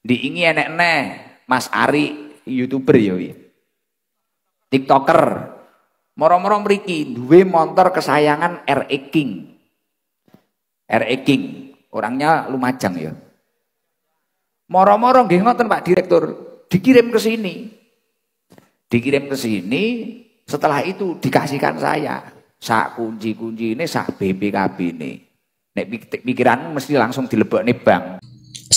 diingi enek neh Mas Ari youtuber ya tiktoker morong-morong mriki duwe motor kesayangan RE King RE King orangnya Lumajang ya morong-morong nggih ngoten Pak Direktur dikirim ke sini dikirim ke sini setelah itu dikasihkan saya sah kunci-kunci ini sak BPKB ini nek pikiran mesti langsung dilebok nih bang.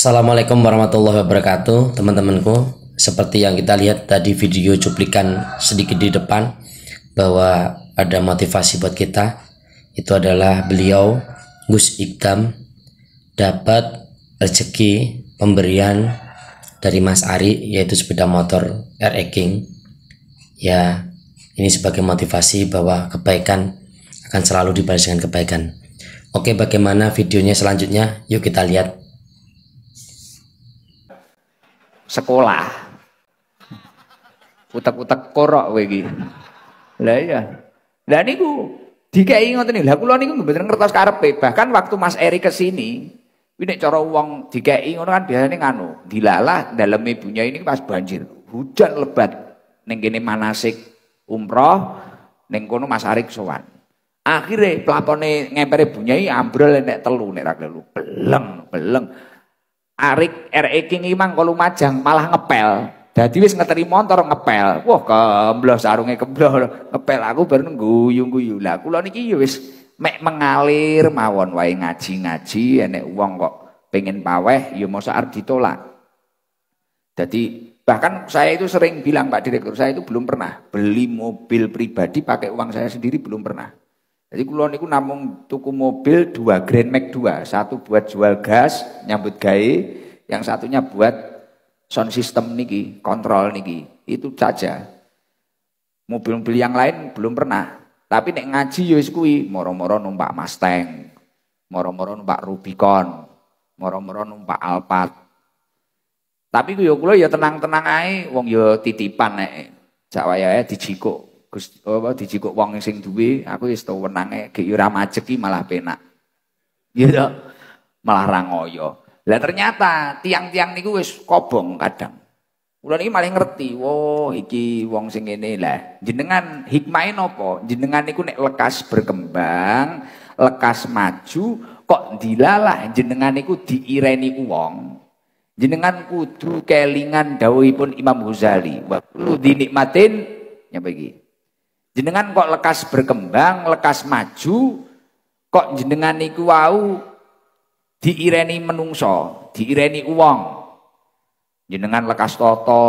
Assalamualaikum warahmatullahi wabarakatuh teman-temanku seperti yang kita lihat tadi video cuplikan sedikit di depan bahwa ada motivasi buat kita itu adalah beliau Gus Ikdam dapat rezeki pemberian dari Mas Ari yaitu sepeda motor RE King ya ini sebagai motivasi bahwa kebaikan akan selalu dibalas dengan kebaikan oke bagaimana videonya selanjutnya yuk kita lihat sekolah. kutak-kutak utek korok kowe iki. Lah iya. Lah niku dikai ngoten niku. Lah kula niku mboten ngertos karepe. Bahkan waktu Mas Eri ke sini, kuwi nek cara wong dikai ngono kan biasanya nganu, dilalah dalam ibunya ini pas banjir. Hujan lebat ning kene manasik umroh ning kono Mas Arik sowan. akhirnya plapone ngempere bunyai ambrol nek telu nek ra lu, Beleng, beleng arik RE imang kalau majang malah ngepel. jadi wis ngeteri motor ngepel. Wah, kembloh sarungnya kembloh ngepel aku baru guyu-guyu. Lah aku niki ya wis mek mengalir mawon wae ngaji-ngaji enek uang kok pengen paweh ya mau saat ditolak. Jadi bahkan saya itu sering bilang Pak Direktur, saya itu belum pernah beli mobil pribadi pakai uang saya sendiri belum pernah. Jadi kulon niku namung tuku mobil dua Grand Max dua, satu buat jual gas nyambut gaye, yang satunya buat sound system niki, kontrol niki. Itu saja. Mobil-mobil yang lain belum pernah. Tapi nek ngaji yo ya kuwi, moro-moro numpak Mustang, moro-moro numpak Rubicon, moro-moro numpak Alphard. Tapi yo ya kula ya tenang-tenang aye, wong yo ya titipan nek jak wayahe dijikuk. Gus oh, apa dijikuk wong sing duwe, aku wis tau wenange gek ora majeki malah penak. Iya toh? Malah ra ngoyo. Lah ternyata tiang-tiang niku wis kobong kadang. Udah niki malah ngerti, wo iki wong sing ngene lah. Jenengan hikmahe nopo? Jenengan niku nek lekas berkembang, lekas maju kok dilalah jenengan niku diireni wong. Jenengan kudu kelingan dawuhipun Imam Ghazali. Wa kullu dinikmatin nyapa iki? Jenengan kok lekas berkembang, lekas maju, kok jenengan niku wau diireni menungso, diireni uang. Jenengan lekas toto,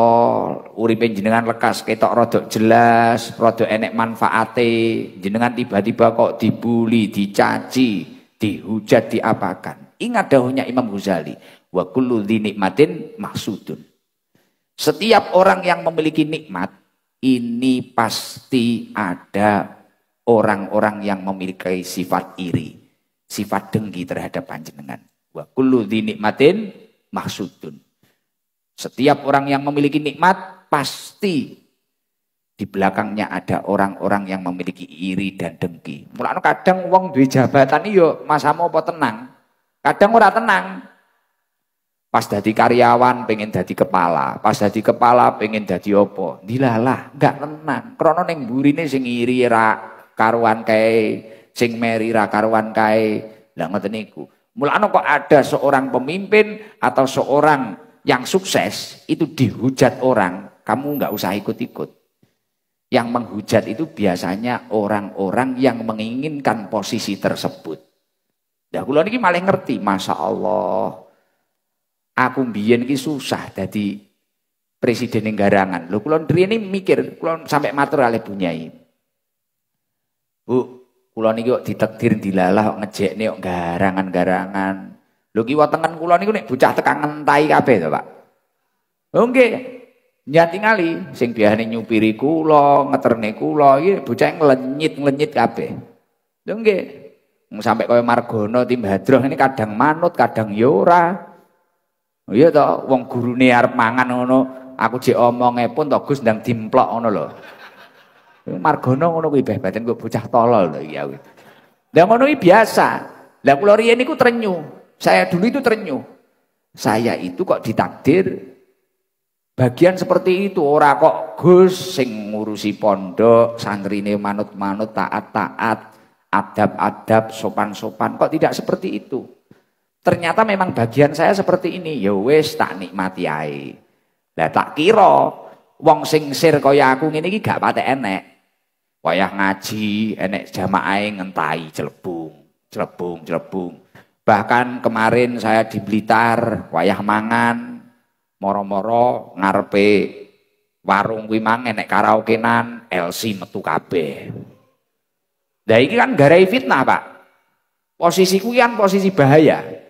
uripin jenengan lekas ketok rodok jelas, rodok enek manfaate, jenengan tiba-tiba kok dibuli, dicaci, dihujat, diapakan. Ingat dahunya Imam Ghazali, wa kullu nikmatin maksudun. Setiap orang yang memiliki nikmat ini pasti ada orang-orang yang memiliki sifat iri, sifat dengki terhadap panjenengan. Wa kullu nikmatin maksudun. Setiap orang yang memiliki nikmat pasti di belakangnya ada orang-orang yang memiliki iri dan dengki. Mulane kadang wong duwe jabatan yo masa mau apa tenang. Kadang ora tenang. Pas jadi karyawan pengen jadi kepala, pas jadi kepala pengen jadi opo. Dilalah, gak tenang. Krono neng burine sing iri ra karuan kai, sing meri ra karuan kai, nggak ngerti niku. kok ada seorang pemimpin atau seorang yang sukses itu dihujat orang, kamu nggak usah ikut-ikut. Yang menghujat itu biasanya orang-orang yang menginginkan posisi tersebut. dah kulo niki malah ngerti, masa Allah aku biyen ki susah jadi presiden yang garangan. Lho dri ini mikir, kulon sampai matur punya bunyai. Bu, kulon ini kok ditakdir dilalah ngejek nih, kok garangan-garangan. Lho kiwa tengen kulon nih, nih, bocah tekan ngentai kabeh tuh, Pak. Oke, Nyati ngali sing nih nyupiri kula, ngeterne kula ini bocah yang nglenyit kabeh. kape, nggih. Sampai kaya Margono tim Hadroh ini kadang manut, kadang yora. Ya Iya toh, wong guru arep mangan ngono, aku cie omongnya pun toh Gus dan timplok ngono loh Margono ngono kuwi beh batin gue bocah tolol loh Iya, wih. Lah ngono iki biasa. Lah kula riyen niku trenyu. Saya dulu itu trenyu. Saya itu kok ditakdir bagian seperti itu ora kok Gus sing ngurusi pondok, santrine manut-manut taat-taat, adab-adab, sopan-sopan kok tidak seperti itu. Ternyata memang bagian saya seperti ini. Ya wis tak nikmati ae. Lah tak kira wong sing sir kaya aku ngene iki gak patek enek. Wayah ngaji, enek jamaahe ngentai celebung, celebung, celebung. Bahkan kemarin saya di Blitar, wayah mangan, moro-moro ngarepe warung kuwi mang enek karaokenan, LC metu kabeh. Lah iki kan garai fitnah, Pak. Posisiku kan posisi bahaya.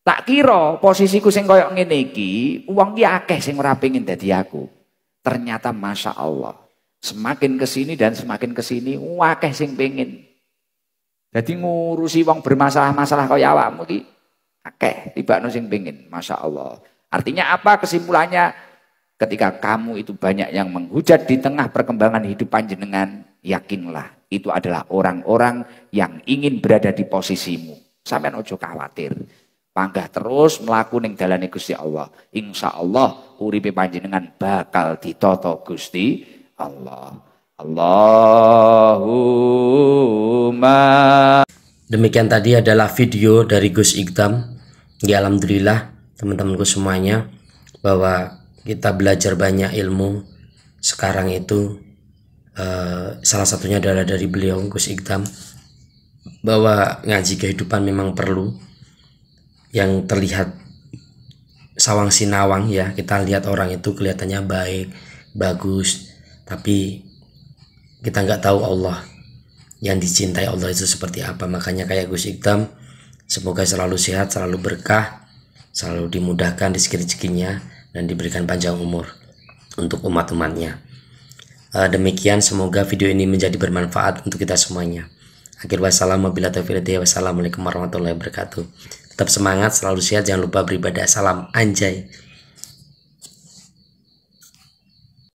Tak kira posisiku sing koyok ngene iki, wong iki akeh sing ora pengin dadi aku. Ternyata Masya Allah. Semakin ke sini dan semakin ke kesini, akeh sing pengin. Jadi ngurusi wong bermasalah-masalah kaya awakmu iki akeh tiba sing pengin, Masya Allah. Artinya apa kesimpulannya? Ketika kamu itu banyak yang menghujat di tengah perkembangan hidup panjenengan, yakinlah itu adalah orang-orang yang ingin berada di posisimu. Sampai ojo khawatir. Panggah terus melaku ning dalane Gusti Allah. Insya Allah uripe panjenengan bakal ditoto Gusti Allah. Allahumma Demikian tadi adalah video dari Gus Iktam. Ya alhamdulillah teman-temanku semuanya bahwa kita belajar banyak ilmu sekarang itu eh, salah satunya adalah dari beliau Gus Iktam bahwa ngaji kehidupan memang perlu yang terlihat sawang sinawang ya kita lihat orang itu kelihatannya baik bagus tapi kita nggak tahu Allah yang dicintai Allah itu seperti apa makanya kayak Gus Iktam semoga selalu sehat selalu berkah selalu dimudahkan rezeki rezekinya dan diberikan panjang umur untuk umat-umatnya eh, demikian semoga video ini menjadi bermanfaat untuk kita semuanya akhir wassalamualaikum warahmatullahi wabarakatuh Tetap semangat, selalu sehat, jangan lupa beribadah. Salam anjay.